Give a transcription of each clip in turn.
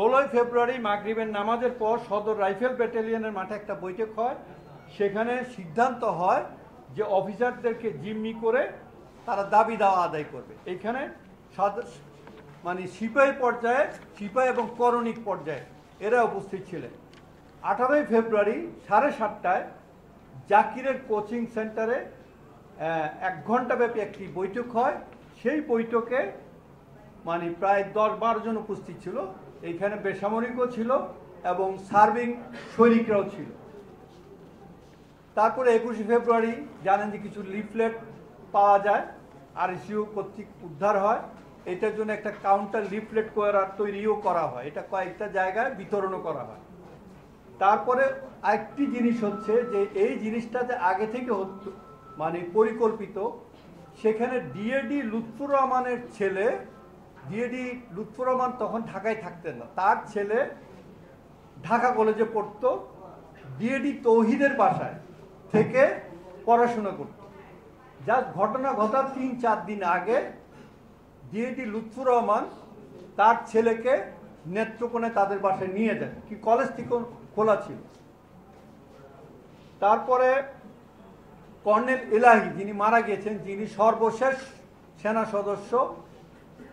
ষোলোই ফেব্রুয়ারি মাগরিবের নামাজের পর সদর রাইফেল ব্যাটালিয়নের মাঠে একটা বৈঠক হয় সেখানে সিদ্ধান্ত হয় যে অফিসারদেরকে জিম্মি করে তারা দাবি দাওয়া আদায় করবে এখানে মানে সিপাহী পর্যায়ে সিপাহী এবং করণিক পর্যায়ে এরা উপস্থিত ছিলেন আঠারোই ফেব্রুয়ারি সাড়ে সাতটায় জাকিরের কোচিং সেন্টারে এক ঘন্টাব্যাপী একটি বৈঠক হয় সেই বৈঠকে মানে প্রায় দশ বারো জন উপস্থিত ছিল এইখানে বেসামরিকও ছিল এবং সার্ভিং সৈনিকরাও ছিল তারপরে একুশে ফেব্রুয়ারি জানেন যে কিছু লিফলেট পাওয়া যায় আর আরএসিও কর্তৃক উদ্ধার হয় এটার জন্য একটা কাউন্টার লিফলেট করার তৈরিও করা হয় এটা কয়েকটা জায়গায় বিতরণও করা হয় তারপরে আরেকটি জিনিস হচ্ছে যে এই জিনিসটা যে আগে থেকে মানে পরিকল্পিত সেখানে ডিএডি লুৎফুর রহমানের ছেলে ডিএডি লুৎফুর রহমান তখন ঢাকায় থাকতেন না তার ছেলে ঢাকা কলেজে পড়ত ডিএডি তৌহিদের বাসায় থেকে পড়াশোনা করত যা ঘটনা ঘটার তিন চার দিন আগে ডিএডি লুৎফুর রহমান তার ছেলেকে নেত্রকোণে তাদের বাসায় নিয়ে যায় কি কলেজ থেকে খোলা ছিল তারপরে কর্নেল এলাহি যিনি মারা গেছেন যিনি সর্বশেষ সেনা সদস্য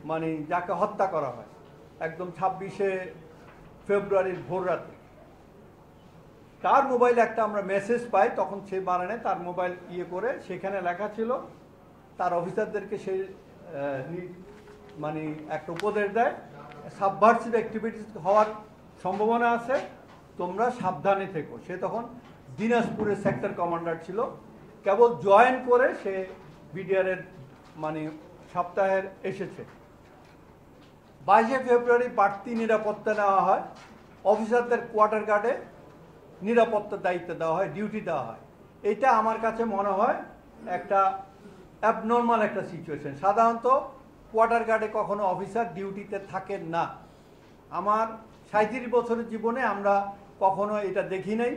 মানে যাকে হত্যা করা হয় একদম ছাব্বিশে ফেব্রুয়ারির ভোর রাতে তার মোবাইলে একটা আমরা মেসেজ পাই তখন সে বানানে তার মোবাইল ইয়ে করে সেখানে লেখা ছিল তার অফিসারদেরকে সে মানে একটা উপদেশ দেয় সাবভার্সিভ অ্যাক্টিভিটিস হওয়ার সম্ভাবনা আছে তোমরা সাবধানে থেকো সে তখন দিনাজপুরের সেক্টর কমান্ডার ছিল কেবল জয়েন করে সে বিডিআরের মানে সপ্তাহের এসেছে বাইশে ফেব্রুয়ারি বাড়তি নিরাপত্তা নেওয়া হয় অফিসারদের কোয়ার্টার গার্ডে নিরাপত্তার দায়িত্ব দেওয়া হয় ডিউটি দেওয়া হয় এটা আমার কাছে মনে হয় একটা অ্যাবনর্মাল একটা সিচুয়েশন সাধারণত কোয়ার্টার গার্ডে কখনো অফিসার ডিউটিতে থাকেন না আমার সাঁত্রিশ বছরের জীবনে আমরা কখনো এটা দেখি নাই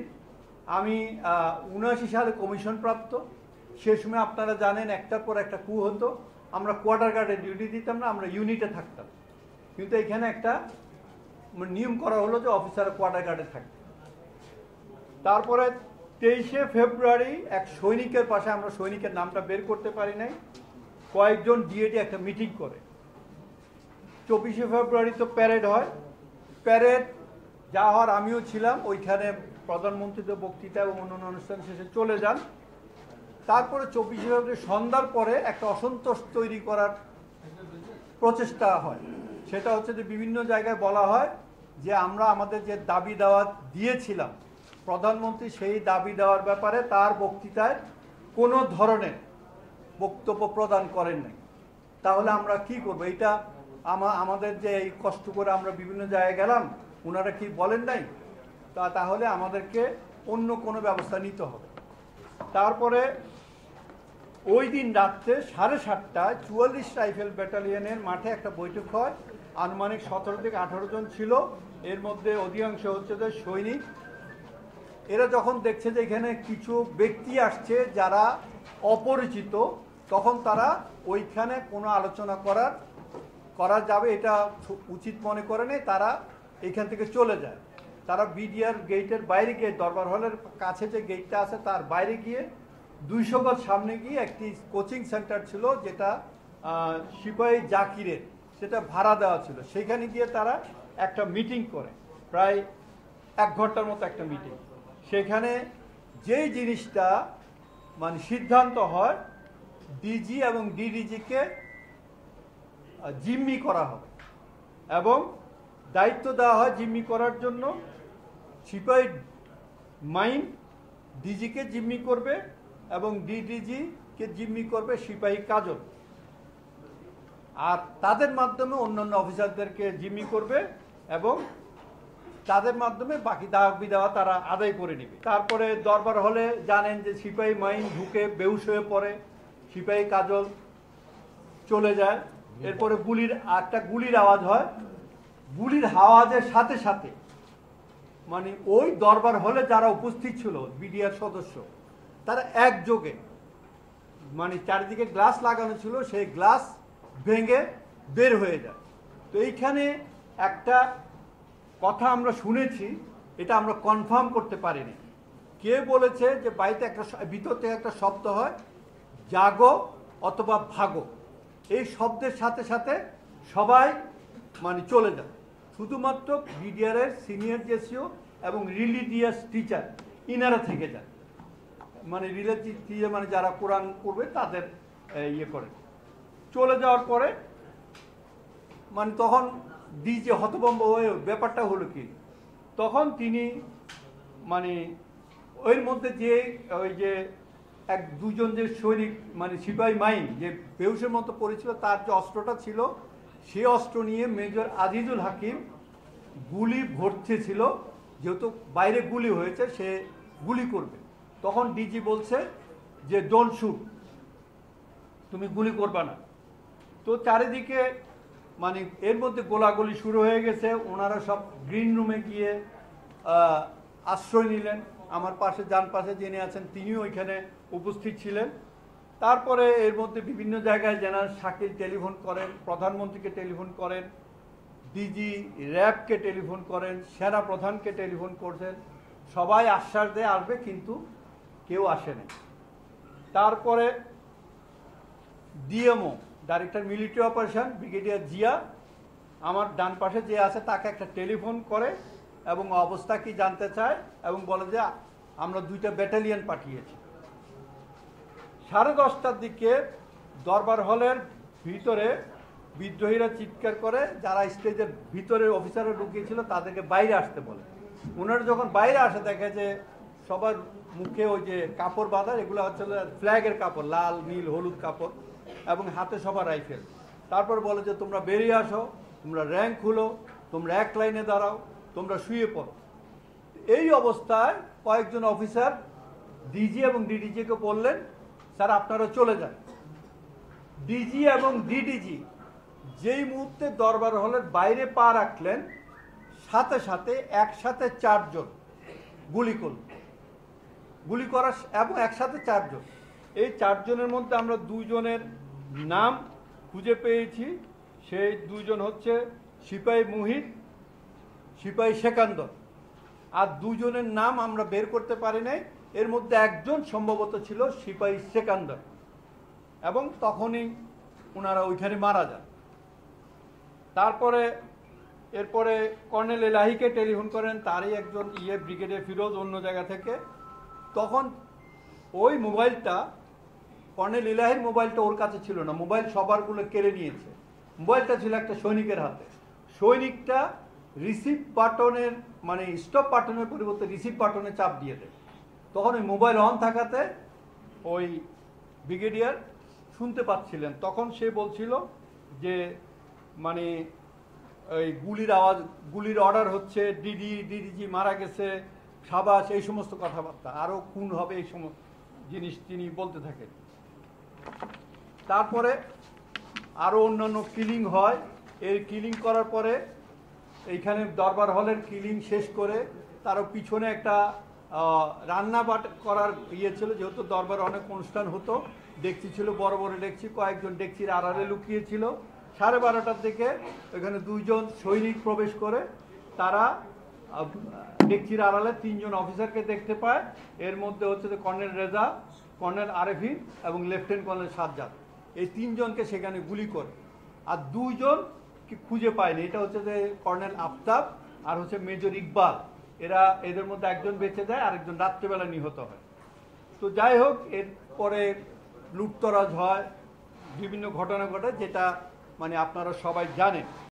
আমি উনআশি সালে কমিশন প্রাপ্ত সে সময় আপনারা জানেন একটার পর একটা কু হতো আমরা কোয়ার্টার গার্ডে ডিউটি দিতাম না আমরা ইউনিটে থাকতাম কিন্তু এখানে একটা মানে নিয়ম করা হলো যে অফিসার কোয়ার্টার গার্ডে থাকবে তারপরে তেইশে ফেব্রুয়ারি এক সৈনিকের পাশে আমরা সৈনিকের নামটা বের করতে পারি নাই কয়েকজন ডিএটি একটা মিটিং করে চব্বিশে ফেব্রুয়ারি তো প্যারেড হয় প্যারেড যা হওয়ার আমিও ছিলাম ওইখানে প্রধানমন্ত্রী তো বক্তৃতা এবং অন্যান্য অনুষ্ঠান শেষে চলে যান তারপরে চব্বিশে ফেব্রুয়ারি সন্ধ্যার পরে একটা অসন্তোষ তৈরি করার প্রচেষ্টা হয় সেটা হচ্ছে যে বিভিন্ন জায়গায় বলা হয় যে আমরা আমাদের যে দাবি দেওয়া দিয়েছিলাম প্রধানমন্ত্রী সেই দাবি দেওয়ার ব্যাপারে তার বক্তৃতায় কোনো ধরনের বক্তব্য প্রদান করেন নাই তাহলে আমরা কি করব এটা আমাদের যে এই কষ্ট করে আমরা বিভিন্ন জায়গায় গেলাম ওনারা কি বলেন নাই তা তাহলে আমাদেরকে অন্য কোনো ব্যবস্থা নিতে হবে তারপরে ওই দিন রাত্রে সাড়ে সাতটায় চুয়াল্লিশ রাইফেল ব্যাটালিয়নের মাঠে একটা বৈঠক হয় আনুমানিক সতেরো থেকে আঠারো জন ছিল এর মধ্যে অধিকাংশ হচ্ছে যে সৈনিক এরা যখন দেখছে যে এখানে কিছু ব্যক্তি আসছে যারা অপরিচিত তখন তারা ওইখানে কোনো আলোচনা করার করা যাবে এটা উচিত মনে করে নেই তারা এখান থেকে চলে যায় তারা বিডিআর গেটের বাইরে গিয়ে দরবার হলের কাছে যে গেটটা আছে তার বাইরে গিয়ে দুইশো গজ সামনে গিয়ে একটি কোচিং সেন্টার ছিল যেটা সিপাহী জাকিরের সেটা ভাড়া দেওয়া ছিল সেখানে গিয়ে তারা একটা মিটিং করে প্রায় এক ঘন্টার মতো একটা মিটিং সেখানে যেই জিনিসটা মানে সিদ্ধান্ত হয় ডিজি এবং ডিডিজিকে জিম্মি করা হবে এবং দায়িত্ব দেওয়া হয় জিম্মি করার জন্য সিপাই মাইন ডিজিকে জিম্মি করবে এবং ডিডিজিকে জিম্মি করবে সিপাহী কাজল আর তাদের মাধ্যমে অন্যান্য অফিসারদেরকে জিম্মি করবে এবং তাদের মাধ্যমে বাকি দাবি দেওয়া তারা আদায় করে নেবে তারপরে দরবার হলে জানেন যে সিপাহী মাইন ঢুকে বেউস হয়ে পড়ে সিপাহী কাজল চলে যায় এরপরে গুলির একটা গুলির আওয়াজ হয় গুলির আওয়াজের সাথে সাথে মানে ওই দরবার হলে যারা উপস্থিত ছিল বিডিআর সদস্য তারা একযোগে মানে চারিদিকে গ্লাস লাগানো ছিল সেই গ্লাস ভেঙে বের হয়ে যায় তো এইখানে একটা কথা আমরা শুনেছি এটা আমরা কনফার্ম করতে পারিনি কে বলেছে যে বাড়িতে একটা ভিতর থেকে একটা শব্দ হয় জাগো অথবা ভাগো এই শব্দের সাথে সাথে সবাই মানে চলে যায় শুধুমাত্র বিডিআরের সিনিয়র জেসিও এবং রিলিজিয়াস টিচার ইনারা থেকে যায় মানে রিলিজিয়াস টিচার মানে যারা কোরআন করবে তাদের ইয়ে করে চলে যাওয়ার পরে মানে তখন ডিজে হতভম্ব হয়ে ব্যাপারটা হলো কি তখন তিনি মানে ওর মধ্যে যে ওই যে এক দুজন যে সৈনিক মানে সিপাহী মাইন যে বেউসের মতো পড়েছিল তার যে অস্ত্রটা ছিল সে অস্ত্র নিয়ে মেজর আজিজুল হাকিম গুলি ভরতে ছিল যেহেতু বাইরে গুলি হয়েছে সে গুলি করবে তখন ডিজি বলছে যে ডোন্ট শুট তুমি গুলি করবা না তো চারিদিকে মানে এর মধ্যে গোলাগুলি শুরু হয়ে গেছে ওনারা সব গ্রিন রুমে গিয়ে আশ্রয় নিলেন আমার পাশে যান পাশে যিনি আছেন তিনিও ওইখানে উপস্থিত ছিলেন তারপরে এর মধ্যে বিভিন্ন জায়গায় জেনারেল শাকিল টেলিফোন করেন প্রধানমন্ত্রীকে টেলিফোন করেন ডিজি র্যাবকে টেলিফোন করেন সেনা প্রধানকে টেলিফোন করছেন সবাই আশ্বাস দেয় আসবে কিন্তু কেউ আসেনি তারপরে DMO director military operation brigadier Zia আমার ডান পাশে যে আছে তাকে একটা টেলিফোন করে এবং অবস্থা কি জানতে চায় এবং বলে যে আমরা দুইটা ব্যাটালিয়ান পাঠিয়েছি সাড়ে দশটার দিকে দরবার হলের ভিতরে বিদ্রোহীরা চিৎকার করে যারা স্টেজের ভিতরে অফিসাররা ঢুকিয়েছিল তাদেরকে বাইরে আসতে বলে ওনারা যখন বাইরে আসে দেখে যে সবার মুখে ওই যে কাপড় বাঁধা এগুলো হচ্ছে ফ্ল্যাগের কাপড় লাল নীল হলুদ কাপড় এবং হাতে সবার রাইফেল তারপর বলে যে তোমরা বেরিয়ে আসো তোমরা র্যাঙ্ক খুলো তোমরা এক লাইনে দাঁড়াও তোমরা শুয়ে পড়ো এই অবস্থায় কয়েকজন অফিসার ডিজি এবং ডিডিজিকে বললেন স্যার আপনারা চলে যান ডিজি এবং ডিডিজি যেই মুহূর্তে দরবার হলের বাইরে পা রাখলেন সাথে সাথে একসাথে চারজন গুলি করল গুলি করা এবং একসাথে চারজন এই চারজনের মধ্যে আমরা দুইজনের নাম খুঁজে পেয়েছি সেই দুইজন হচ্ছে সিপাহী মুহিত সিপাহী সেকান্দর আর দুজনের নাম আমরা বের করতে পারি নাই এর মধ্যে একজন সম্ভবত ছিল সিপাহী সেকান্দর এবং তখনই ওনারা ওইখানে মারা যান তারপরে এরপরে কর্নেল এলাহিকে টেলিফোন করেন তারই একজন ইয়ে ব্রিগেডে ফিরোজ অন্য জায়গা থেকে তখন ওই মোবাইলটা কর্নেল ইলাহের মোবাইলটা ওর কাছে ছিল না মোবাইল সবারগুলো কেড়ে নিয়েছে মোবাইলটা ছিল একটা সৈনিকের হাতে সৈনিকটা রিসিভ বাটনের মানে স্টপ বাটনের পরিবর্তে রিসিভ বাটনে চাপ দিয়ে দেয় তখন ওই মোবাইল অন থাকাতে ওই ব্রিগেডিয়ার শুনতে পাচ্ছিলেন তখন সে বলছিল যে মানে ওই গুলির আওয়াজ গুলির অর্ডার হচ্ছে ডিডি ডিডিজি মারা গেছে সাবাস এই সমস্ত কথাবার্তা আরও খুন হবে এই সমস্ত জিনিস তিনি বলতে থাকেন তারপরে আরও অন্যান্য কিলিং হয় এর কিলিং করার পরে এইখানে দরবার হলের কিলিং শেষ করে তারও পিছনে একটা রান্না বাট করার ইয়ে ছিল যেহেতু দরবার অনেক অনুষ্ঠান হতো ডেকচি ছিল বড় বড় ডেকচি কয়েকজন ডেকচির আড়ালে লুকিয়েছিল সাড়ে বারোটার দিকে ওইখানে দুইজন সৈনিক প্রবেশ করে তারা ডেকচির আড়ালে তিনজন অফিসারকে দেখতে পায় এর মধ্যে হচ্ছে কর্নেল রেজা কর্নেল আরেফি এবং লেফটেন্যান্ট কর্নেল সাজ্জাদ এই তিনজনকে সেখানে গুলি করে আর দুইজন খুঁজে পায়নি এটা হচ্ছে যে কর্নেল আফতাব আর হচ্ছে মেজর ইকবাল এরা এদের মধ্যে একজন বেঁচে যায় একজন রাত্রেবেলা নিহত হয় তো যাই হোক এরপরে লুটতরাজ হয় বিভিন্ন ঘটনা ঘটে যেটা মানে আপনারা সবাই জানেন